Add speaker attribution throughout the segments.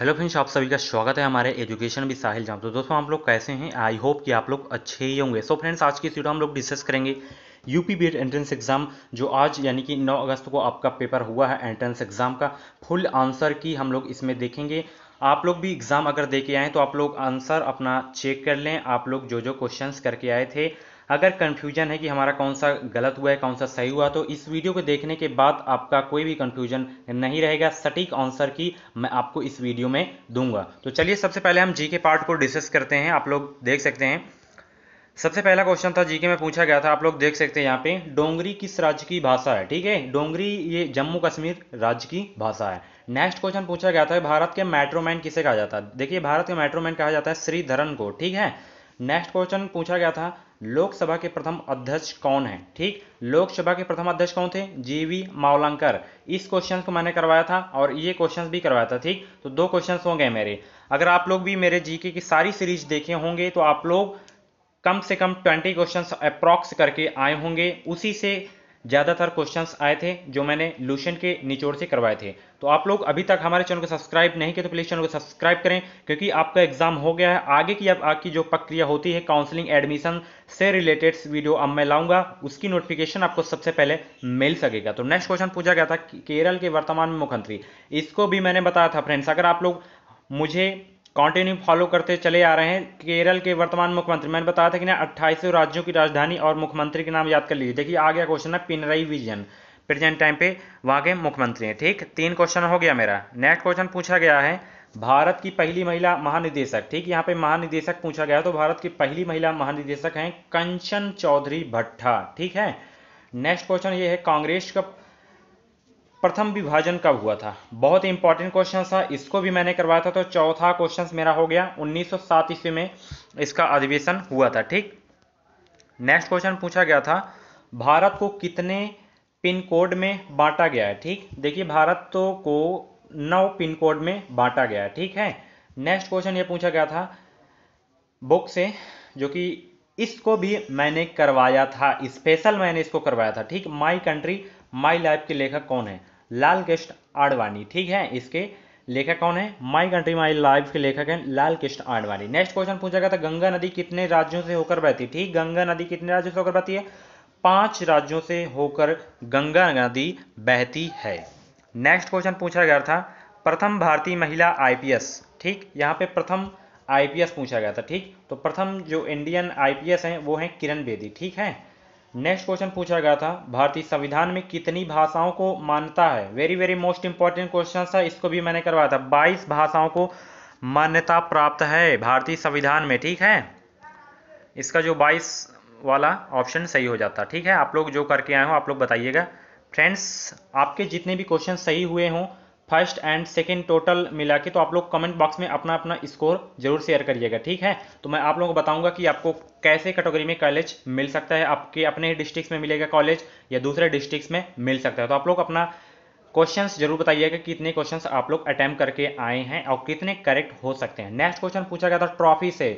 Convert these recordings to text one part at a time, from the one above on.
Speaker 1: hello friends आप सभी का स्वागत है हमारे एजुकेशन भी साहिल जाम तो दोस्तों आप लोग कैसे हैं आई होप कि आप लोग अच्छे ही होंगे सो so फ्रेंड्स आज की इस वीडियो हम लोग डिस्कस करेंगे यूपी बीएड एंट्रेंस एग्ज़ाम जो आज यानी कि 9 अगस्त को आपका पेपर हुआ है एंट्रेंस एग्ज़ाम का फुल आंसर की हम लोग इसमें देखेंगे आप लोग भी एग्ज़ाम अगर दे के आएँ तो आप लोग आंसर अपना चेक कर लें आप लोग जो जो क्वेश्चन करके आए थे अगर कन्फ्यूजन है कि हमारा कौन सा गलत हुआ है कौन सा सही हुआ तो इस वीडियो को देखने के बाद आपका कोई भी कन्फ्यूजन नहीं रहेगा सटीक आंसर की मैं आपको इस वीडियो में दूंगा तो चलिए सबसे पहले हम जी के पार्ट को डिस्कस करते हैं आप लोग देख सकते हैं सबसे पहला क्वेश्चन था जीके में पूछा गया था आप लोग देख सकते हैं यहाँ पे डोंगरी किस राज्य की भाषा है ठीक है डोंगरी ये जम्मू कश्मीर राज्य की भाषा है नेक्स्ट क्वेश्चन पूछा गया था भारत के मेट्रोमैन किसे कहा जाता है देखिए भारत के मेट्रोमैन कहा जाता है श्रीधरन को ठीक है नेक्स्ट क्वेश्चन पूछा गया था लोकसभा के प्रथम अध्यक्ष कौन है ठीक लोकसभा के प्रथम अध्यक्ष कौन थे जीवी मावलंकर इस क्वेश्चन को मैंने करवाया था और ये क्वेश्चन भी करवाया था ठीक तो दो क्वेश्चन हो गए मेरे अगर आप लोग भी मेरे जीके की सारी सीरीज देखे होंगे तो आप लोग कम से कम ट्वेंटी क्वेश्चन अप्रॉक्स करके आए होंगे उसी से ज़्यादातर क्वेश्चंस आए थे जो मैंने लूशन के निचोड़ से करवाए थे तो आप लोग अभी तक हमारे चैनल को सब्सक्राइब नहीं किए तो प्लीज़ चैनल को सब्सक्राइब करें क्योंकि आपका एग्जाम हो गया है आगे की अब आपकी जो प्रक्रिया होती है काउंसलिंग एडमिशन से रिलेटेड वीडियो अब मैं लाऊंगा उसकी नोटिफिकेशन आपको सबसे पहले मिल सकेगा तो नेक्स्ट क्वेश्चन पूछा गया था केरल के वर्तमान मुख्यमंत्री इसको भी मैंने बताया था फ्रेंड्स अगर आप लोग मुझे कंटिन्यू फॉलो करते चले आ रहे हैं केरल के वर्तमान मुख्यमंत्री मैंने बताया था कि ना अट्ठाईस राज्यों की राजधानी और मुख्यमंत्री के नाम याद कर लीजिए देखिए आ गया क्वेश्चन है पिनराई विजन प्रेजेंट टाइम पे वहाँ के मुख्यमंत्री हैं ठीक तीन क्वेश्चन हो गया मेरा नेक्स्ट क्वेश्चन पूछा गया है भारत की पहली महिला महानिदेशक ठीक यहाँ पे महानिदेशक पूछा गया तो भारत की पहली महिला महानिदेशक हैं कंचन चौधरी भट्टा ठीक है नेक्स्ट क्वेश्चन ये है कांग्रेस का प्रथम विभाजन कब हुआ था बहुत ही इंपॉर्टेंट क्वेश्चन था इसको भी मैंने करवाया था तो चौथा क्वेश्चन मेरा हो गया 1907 ईस्वी में इसका अधिवेशन हुआ था ठीक नेक्स्ट क्वेश्चन पूछा गया था भारत को कितने पिन कोड में बांटा गया है ठीक देखिए भारत तो को नौ पिन कोड में बांटा गया है ठीक है नेक्स्ट क्वेश्चन ये पूछा गया था बुक से जो कि इसको भी मैंने करवाया था स्पेशल मैंने इसको करवाया था ठीक माई कंट्री माई लाइफ के लेखक कौन है लाल कृष्ण आडवाणी ठीक है इसके लेखक कौन है माई कंट्री माई लाइफ के लेखक हैं लाल कृष्ण आडवाणी नेक्स्ट क्वेश्चन पूछा गया था गंगा नदी कितने राज्यों से होकर बहती है ठीक गंगा नदी कितने राज्यों से होकर बहती है पांच राज्यों से होकर गंगा नदी बहती है नेक्स्ट क्वेश्चन पूछा गया था प्रथम भारतीय महिला आईपीएस ठीक यहाँ पे प्रथम आईपीएस पूछा गया था ठीक तो प्रथम जो इंडियन आईपीएस हैं वो हैं किरण बेदी ठीक है नेक्स्ट क्वेश्चन पूछा गया था भारतीय संविधान में कितनी भाषाओं को मान्यता है very very most important question था इसको भी मैंने करवाया था बाईस भाषाओं को मान्यता प्राप्त है भारतीय संविधान में ठीक है इसका जो बाईस वाला ऑप्शन सही हो जाता ठीक है आप लोग जो करके आए हो आप लोग बताइएगा फ्रेंड्स आपके जितने भी क्वेश्चन सही हुए हों फर्स्ट एंड सेकेंड टोटल मिला के तो आप लोग कमेंट बॉक्स में अपना अपना स्कोर जरूर शेयर करिएगा ठीक है तो मैं आप लोगों को बताऊंगा कि आपको कैसे कैटेगरी में कॉलेज मिल सकता है आपके अपने डिस्ट्रिक्ट में मिलेगा कॉलेज या दूसरे डिस्ट्रिक्ट में मिल सकता है तो आप लोग अपना क्वेश्चंस जरूर बताइएगा कि कितने क्वेश्चंस आप लोग अटैम्प करके आए हैं और कितने करेक्ट हो सकते हैं नेक्स्ट क्वेश्चन पूछा गया था ट्रॉफी से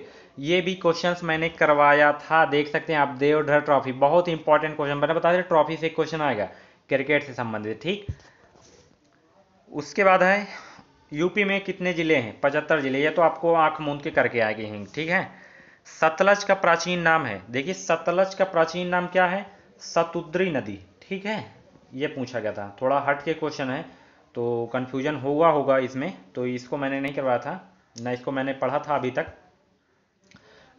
Speaker 1: ये भी क्वेश्चंस मैंने करवाया था देख सकते हैं आप देवधर ट्रॉफी बहुत इंपॉर्टेंट क्वेश्चन मैंने बता दें ट्रॉफी से क्वेश्चन आएगा क्रिकेट से संबंधित ठीक उसके बाद है यूपी में कितने ज़िले हैं पचहत्तर ज़िले ये तो आपको आंख मूंद के करके आ गए हैं ठीक है सतलज का प्राचीन नाम है देखिए सतलज का प्राचीन नाम क्या है सतुद्री नदी ठीक है ये पूछा गया था थोड़ा हट के क्वेश्चन है तो कन्फ्यूजन हुआ होगा इसमें तो इसको मैंने नहीं करवाया था ना इसको मैंने पढ़ा था अभी तक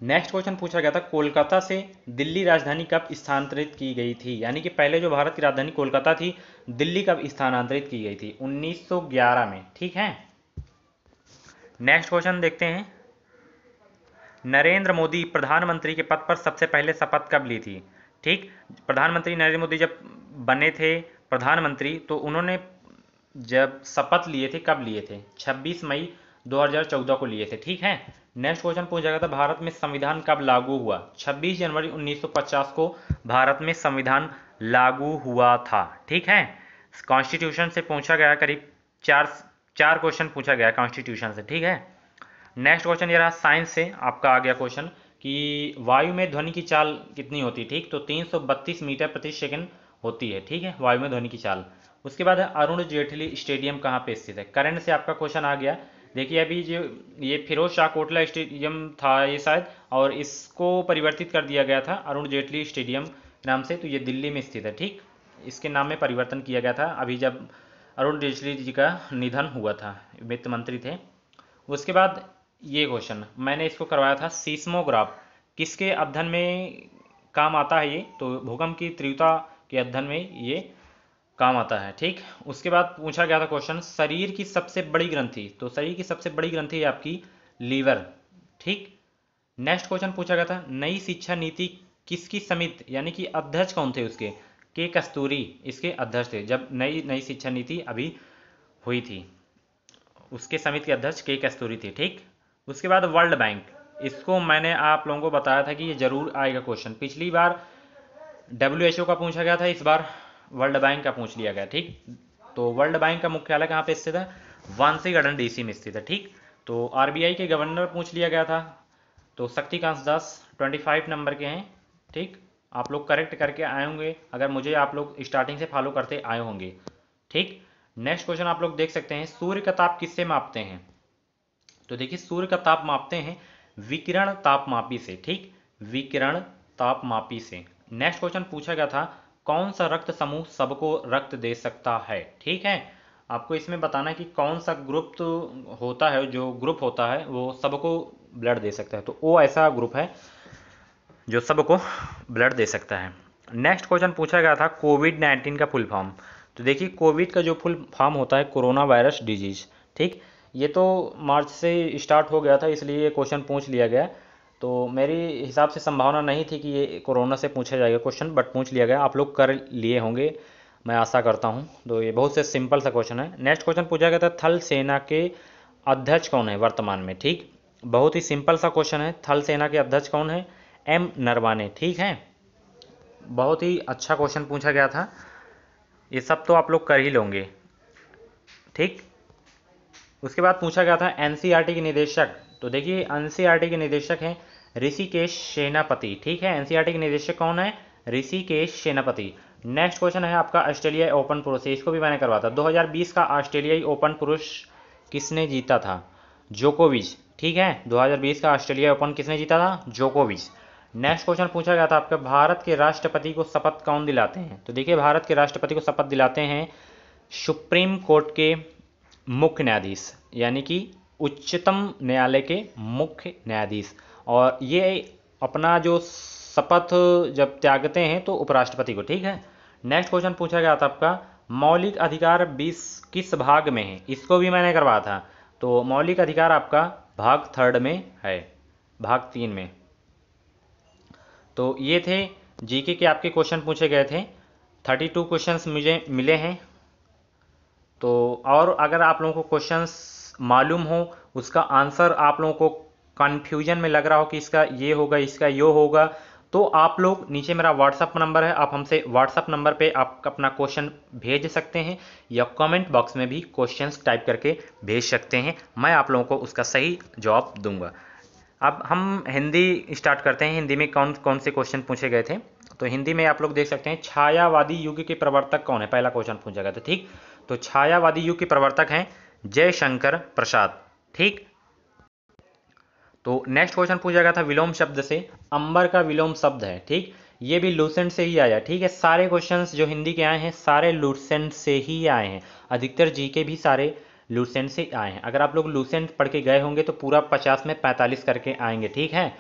Speaker 1: नेक्स्ट क्वेश्चन पूछा गया था कोलकाता से दिल्ली राजधानी कब स्थानांतरित की गई थी यानी कि पहले जो भारत की राजधानी कोलकाता थी दिल्ली कब स्थानांतरित की गई थी 1911 में ठीक है नेक्स्ट क्वेश्चन देखते हैं नरेंद्र मोदी प्रधानमंत्री के पद पर सबसे पहले शपथ कब ली थी ठीक प्रधानमंत्री नरेंद्र मोदी जब बने थे प्रधानमंत्री तो उन्होंने जब शपथ लिए थे कब लिए थे छब्बीस मई 2014 को लिए थे ठीक है नेक्स्ट क्वेश्चन पूछा गया था भारत में संविधान कब लागू हुआ 26 जनवरी 1950 को भारत में संविधान लागू हुआ था ठीक है कॉन्स्टिट्यूशन से पूछा गया करीब चार चार क्वेश्चन पूछा गया कॉन्स्टिट्यूशन से ठीक है नेक्स्ट क्वेश्चन ये रहा साइंस से आपका आ गया क्वेश्चन कि वायु में ध्वनि की चाल कितनी होती है ठीक तो 332 मीटर प्रति सेकंड होती है ठीक है वायु में ध्वनि की चाल उसके बाद अरुण जेटली स्टेडियम कहाँ पे स्थित है करंट से आपका क्वेश्चन आ गया देखिए अभी जो ये फिरोज शाह कोटला स्टेडियम था ये शायद और इसको परिवर्तित कर दिया गया था अरुण जेटली स्टेडियम नाम से तो ये दिल्ली में स्थित है ठीक इसके नाम में परिवर्तन किया गया था अभी जब अरुण जेटली जी का निधन हुआ था वित्त मंत्री थे उसके बाद ये क्वेश्चन मैंने इसको करवाया था सीस्मोग्राफ किसके अध्ययन में काम आता है ये तो भूकंप की तीव्रता के अध्ययन में ये काम आता है ठीक उसके बाद पूछा गया था क्वेश्चन शरीर की सबसे बड़ी ग्रंथि तो शरीर की सबसे बड़ी ग्रंथि है आपकी लीवर ठीक नेक्स्ट क्वेश्चन पूछा गया था नई शिक्षा नीति किसकी समित यानी कि अध्यक्ष कौन थे उसके के कस्तूरी इसके अध्यक्ष थे जब नई नई शिक्षा नीति अभी हुई थी उसके समिति के अध्यक्ष के कस्तूरी थे ठीक उसके बाद वर्ल्ड बैंक इसको मैंने आप लोगों को बताया था कि ये जरूर आएगा क्वेश्चन पिछली बार डब्ल्यू का पूछा गया था इस बार वर्ल्ड बैंक का पूछ लिया गया ठीक तो वर्ल्ड बैंक का मुख्यालय कहाँ पे स्थित है वानसी गार्डन डीसी में स्थित है ठीक तो आरबीआई के गवर्नर पूछ लिया गया था तो शक्तिकांत दास 25 नंबर के हैं ठीक आप लोग करेक्ट करके आए होंगे अगर मुझे आप लोग स्टार्टिंग से फॉलो करते आए होंगे ठीक नेक्स्ट क्वेश्चन आप लोग देख सकते हैं सूर्य का ताप किससे मापते हैं तो देखिए सूर्य का ताप मापते हैं विकिरण तापमापी से ठीक विकिरण तापमापी से नेक्स्ट क्वेश्चन पूछा गया था कौन सा रक्त समूह सबको रक्त दे सकता है ठीक है आपको इसमें बताना है कि कौन सा ग्रुप तो होता है जो ग्रुप होता है वो सबको ब्लड दे सकता है तो वो ऐसा ग्रुप है जो सबको ब्लड दे सकता है नेक्स्ट क्वेश्चन पूछा गया था कोविड नाइन्टीन का फुल फॉर्म तो देखिए कोविड का जो फुल फॉर्म होता है कोरोना वायरस डिजीज ठीक ये तो मार्च से स्टार्ट हो गया था इसलिए ये क्वेश्चन पूछ लिया गया तो मेरी हिसाब से संभावना नहीं थी कि ये कोरोना से पूछा जाएगा क्वेश्चन बट पूछ लिया गया आप लोग कर लिए होंगे मैं आशा करता हूँ तो ये बहुत से सिंपल सा क्वेश्चन है नेक्स्ट क्वेश्चन पूछा गया था थल सेना के अध्यक्ष कौन है वर्तमान में ठीक बहुत ही सिंपल सा क्वेश्चन है थल सेना के अध्यक्ष कौन है एम नरवाने ठीक है बहुत ही अच्छा क्वेश्चन पूछा गया था ये सब तो आप लोग कर ही लोगे ठीक उसके बाद पूछा गया था एनसीईआरटी के निदेशक तो देखिए एनसीईआरटी e के निदेशक हैं ऋषिकेश सेनापति ठीक है एनसीईआरटी e के निदेशक कौन है ऋषिकेश सेनापति नेक्स्ट क्वेश्चन है आपका ऑस्ट्रेलियाई ओपन पुरुष इसको भी मैंने करवा था 2020 का ऑस्ट्रेलियाई ओपन पुरुष किसने जीता था जोकोविच ठीक है 2020 का ऑस्ट्रेलिया ओपन किसने जीता था जोकोविच नेक्स्ट क्वेश्चन पूछा गया था आपके भारत के राष्ट्रपति को शपथ कौन दिलाते हैं तो देखिए भारत के राष्ट्रपति को शपथ दिलाते हैं सुप्रीम कोर्ट के मुख्य न्यायाधीश यानी कि उच्चतम न्यायालय के मुख्य न्यायाधीश और ये अपना जो शपथ जब त्यागते हैं तो उपराष्ट्रपति को ठीक है नेक्स्ट क्वेश्चन पूछा गया था आपका मौलिक अधिकार बीस किस भाग में है इसको भी मैंने करवाया था तो मौलिक अधिकार आपका भाग थर्ड में है भाग तीन में तो ये थे जीके के आपके क्वेश्चन पूछे गए थे थर्टी टू क्वेश्चन मुझे मिले हैं तो और अगर आप लोगों को क्वेश्चंस मालूम हो उसका आंसर आप लोगों को कन्फ्यूजन में लग रहा हो कि इसका ये होगा इसका यो होगा तो आप लोग नीचे मेरा व्हाट्सअप नंबर है आप हमसे व्हाट्सअप नंबर पे आप अपना क्वेश्चन भेज सकते हैं या कमेंट बॉक्स में भी क्वेश्चंस टाइप करके भेज सकते हैं मैं आप लोगों को उसका सही जवाब दूंगा अब हम हिंदी स्टार्ट करते हैं हिंदी में कौन कौन से क्वेश्चन पूछे गए थे तो हिंदी में आप लोग देख सकते हैं छायावादी युग के प्रवर्तक कौन है पहला क्वेश्चन पूछा गया था ठीक तो छायावादी युग के प्रवर्तक हैं जय शंकर प्रसाद ठीक तो नेक्स्ट क्वेश्चन पूछा गया था विलोम शब्द से अंबर का विलोम शब्द है ठीक ये भी लूसेंट से ही आया ठीक है सारे क्वेश्चंस जो हिंदी के आए हैं सारे लूसेंट से ही आए हैं अधिकतर जी के भी सारे लूसेंट से आए हैं अगर आप लोग लूसेंट पढ़ के गए होंगे तो पूरा पचास में पैंतालीस करके आएंगे ठीक है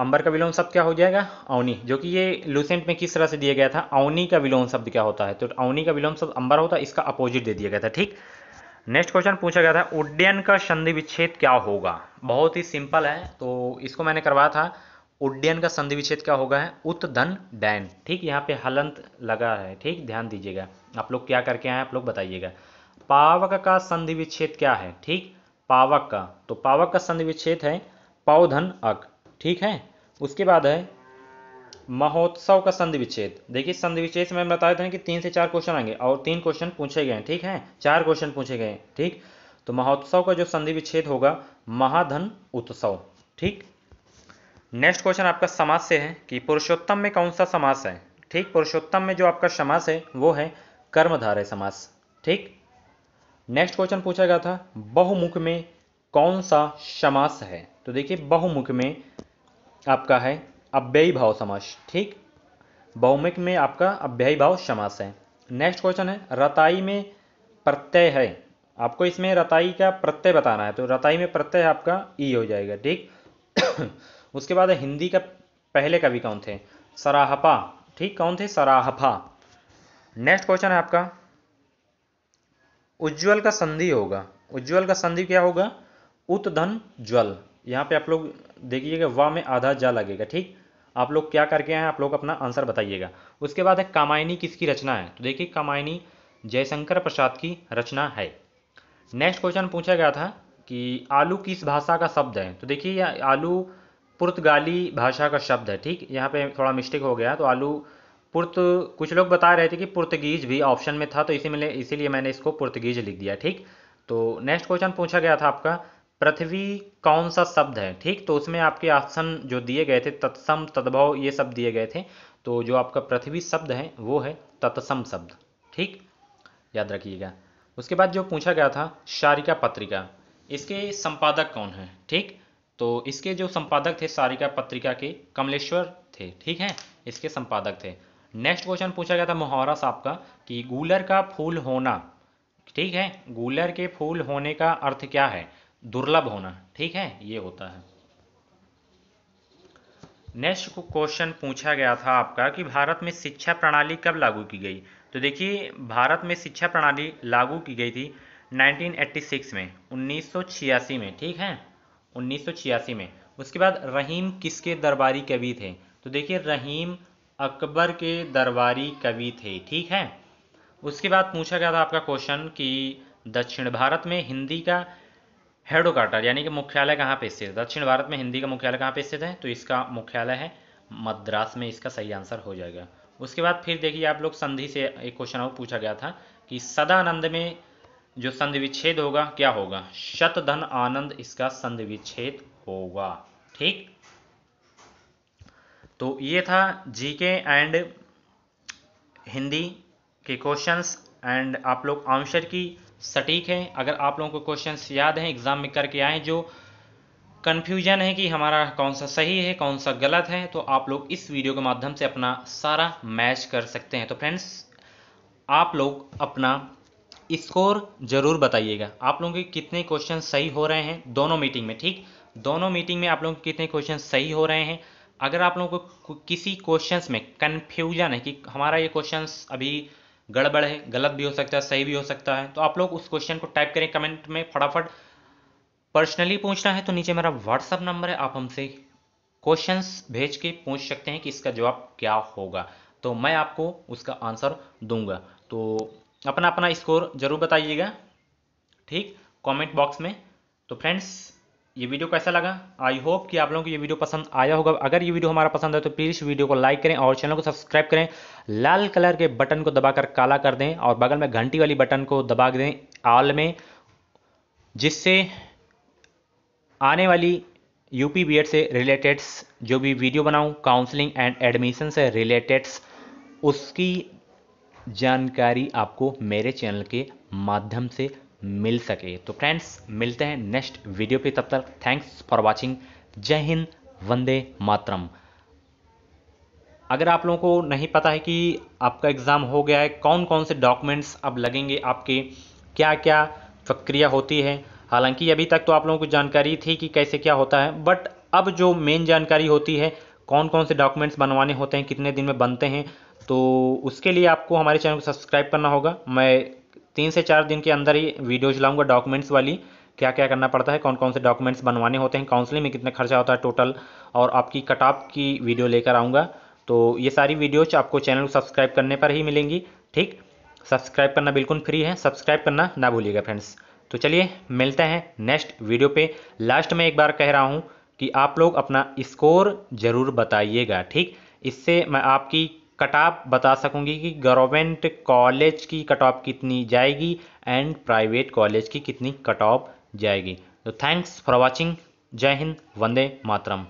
Speaker 1: अंबर का विलोम शब्द क्या हो जाएगा अवनी जो कि ये लूसेंट में किस तरह से दिया गया था अवनी का विलोम शब्द क्या होता है तो अवनी का विलोम शब्द अंबर होता है इसका अपोजिट दे दिया गया था ठीक नेक्स्ट क्वेश्चन पूछा गया था उड्डयन का संधि विच्छेद क्या होगा बहुत ही सिंपल है तो इसको मैंने करवाया था उड्डयन का संधि विच्छेद क्या होगा है उत धन डैन ठीक यहाँ पे हलंत लगा है ठीक ध्यान दीजिएगा आप लोग क्या करके आए आप लोग बताइएगा पावक का संधि विच्छेद क्या है ठीक पावक का तो पावक का संधि विच्छेद है पौधन अक ठीक है उसके बाद है महोत्सव का संधि विच्छेद देखिए संधि विच्छेद में बता देते हैं कि तीन से चार क्वेश्चन आएंगे और तीन क्वेश्चन पूछे गए ठीक है चार क्वेश्चन पूछे गए ठीक तो महोत्सव का जो संधि विच्छेद होगा महाधन उत्सव ठीक नेक्स्ट क्वेश्चन आपका समाज से है कि पुरुषोत्तम में कौन सा समास है ठीक पुरुषोत्तम में जो आपका समास है वो है कर्मधारय समास ठीक नेक्स्ट क्वेश्चन पूछा गया था बहुमुख में कौन सा समास है तो देखिए बहुमुख में आपका है अव्ययी भाव समास ठीक भौमिक में आपका अव्ययी भाव समास है नेक्स्ट क्वेश्चन है रताई में प्रत्यय है आपको इसमें रताई का प्रत्यय बताना है तो रताई में प्रत्यय आपका ई हो जाएगा ठीक उसके बाद हिंदी का पहले कवि कौन थे सराहपा ठीक कौन थे सराहपा नेक्स्ट क्वेश्चन है आपका उज्ज्वल का संधि होगा उज्ज्वल का संधि क्या होगा उत धन ज्वल यहाँ पे आप लोग देखिएगा वाह में आधा जा लगेगा ठीक आप लोग क्या करके आए आप लोग अपना आंसर बताइएगा उसके बाद है कामायनी किसकी रचना है तो देखिए कामायनी जयशंकर प्रसाद की रचना है नेक्स्ट क्वेश्चन पूछा गया था कि आलू किस भाषा का शब्द है तो देखिए आलू पुर्तगाली भाषा का शब्द है ठीक यहाँ पे थोड़ा मिस्टेक हो गया तो आलू पुर्त कुछ लोग बता रहे थे कि पुर्तगीज भी ऑप्शन में था तो इसी में इसीलिए मैंने इसको पुर्तगीज लिख दिया ठीक तो नेक्स्ट क्वेश्चन पूछा गया था आपका पृथ्वी कौन सा शब्द है ठीक तो उसमें आपके ऑप्शन जो दिए गए थे तत्सम तद्भव ये सब दिए गए थे तो जो आपका पृथ्वी शब्द है वो है तत्सम शब्द ठीक याद रखिएगा उसके बाद जो पूछा गया था शारिका पत्रिका इसके संपादक कौन है ठीक तो इसके जो संपादक थे सारिका पत्रिका के कमलेश्वर थे ठीक है इसके संपादक थे नेक्स्ट क्वेश्चन पूछा गया था मुहावरा साहब का कि गूलर का फूल होना ठीक है गूलर के फूल होने का अर्थ क्या है दुर्लभ होना ठीक है ये होता है नेक्स्ट क्वेश्चन पूछा गया था आपका कि भारत में शिक्षा प्रणाली कब लागू की गई तो देखिए भारत में शिक्षा प्रणाली लागू की गई थी 1986 में 1986 में ठीक है 1986 में उसके बाद रहीम किसके दरबारी कवि थे तो देखिए रहीम अकबर के दरबारी कवि थे ठीक है उसके बाद पूछा गया था आपका क्वेश्चन कि दक्षिण भारत में हिंदी का क्वार्टर यानी कि मुख्यालय कहाँ पे स्थित है दक्षिण भारत में हिंदी का मुख्यालय कहाँ पे स्थित है तो इसका मुख्यालय है मद्रास में इसका सही आंसर हो जाएगा उसके बाद फिर देखिए आप लोग संधि से एक क्वेश्चन और पूछा गया था कि सदानंद में जो संधि विच्छेद होगा क्या होगा शत धन आनंद इसका संधि विच्छेद होगा ठीक तो ये था जीके एंड हिंदी के क्वेश्चंस एंड आप लोग आंसर की सटीक हैं अगर आप लोगों को क्वेश्चन याद हैं एग्ज़ाम में करके आए जो कन्फ्यूजन है कि हमारा कौन सा सही है कौन सा गलत है तो आप लोग इस वीडियो के माध्यम से अपना सारा मैच कर सकते हैं तो फ्रेंड्स आप लोग अपना स्कोर ज़रूर बताइएगा आप लोगों के कितने क्वेश्चन सही हो रहे हैं दोनों मीटिंग में ठीक दोनों मीटिंग में आप लोगों के कितने क्वेश्चन सही हो रहे हैं अगर आप लोगों को किसी क्वेश्चन में कन्फ्यूजन है कि हमारा ये क्वेश्चन अभी गड़बड़ है गलत भी हो सकता है सही भी हो सकता है तो आप लोग उस क्वेश्चन को टाइप करें कमेंट में फटाफट पर्सनली पूछना है तो नीचे मेरा व्हाट्सअप नंबर है आप हमसे क्वेश्चन भेज के पूछ सकते हैं कि इसका जवाब क्या होगा तो मैं आपको उसका आंसर दूंगा तो अपना अपना स्कोर जरूर बताइएगा ठीक कमेंट बॉक्स में तो फ्रेंड्स ये वीडियो कैसा लगा आई होप कि आप लोगों को ये वीडियो पसंद आया होगा अगर ये वीडियो हमारा पसंद है तो प्लीज़ वीडियो को लाइक करें और चैनल को सब्सक्राइब करें लाल कलर के बटन को दबाकर काला कर दें और बगल में घंटी वाली बटन को दबा दें आल में जिससे आने वाली यूपी बीएड से रिलेटेड जो भी वीडियो बनाऊं काउंसलिंग एंड एडमिशन से रिलेटेड उसकी जानकारी आपको मेरे चैनल के माध्यम से मिल सके तो फ्रेंड्स मिलते हैं नेक्स्ट वीडियो पे तब तक थैंक्स फॉर वाचिंग जय हिंद वंदे मातरम अगर आप लोगों को नहीं पता है कि आपका एग्ज़ाम हो गया है कौन कौन से डॉक्यूमेंट्स अब लगेंगे आपके क्या क्या प्रक्रिया होती है हालांकि अभी तक तो आप लोगों को जानकारी थी कि कैसे क्या होता है बट अब जो मेन जानकारी होती है कौन कौन से डॉक्यूमेंट्स बनवाने होते हैं कितने दिन में बनते हैं तो उसके लिए आपको हमारे चैनल को सब्सक्राइब करना होगा मैं तीन से चार दिन के अंदर ही वीडियो चलाऊंगा डॉक्यूमेंट्स वाली क्या क्या करना पड़ता है कौन कौन से डॉक्यूमेंट्स बनवाने होते हैं काउंसलिंग में कितना खर्चा होता है टोटल और आपकी कट ऑफ की वीडियो लेकर आऊँगा तो ये सारी वीडियोज आपको चैनल को सब्सक्राइब करने पर ही मिलेंगी ठीक सब्सक्राइब करना बिल्कुल फ्री है सब्सक्राइब करना ना भूलिएगा फ्रेंड्स तो चलिए मिलते हैं नेक्स्ट वीडियो पे लास्ट में एक बार कह रहा हूँ कि आप लोग अपना स्कोर ज़रूर बताइएगा ठीक इससे मैं आपकी कट ऑफ बता सकूंगी कि गवर्नमेंट कॉलेज की कट ऑफ कितनी जाएगी एंड प्राइवेट कॉलेज की कितनी कट ऑफ जाएगी तो थैंक्स फॉर वॉचिंग जय हिंद वंदे मातरम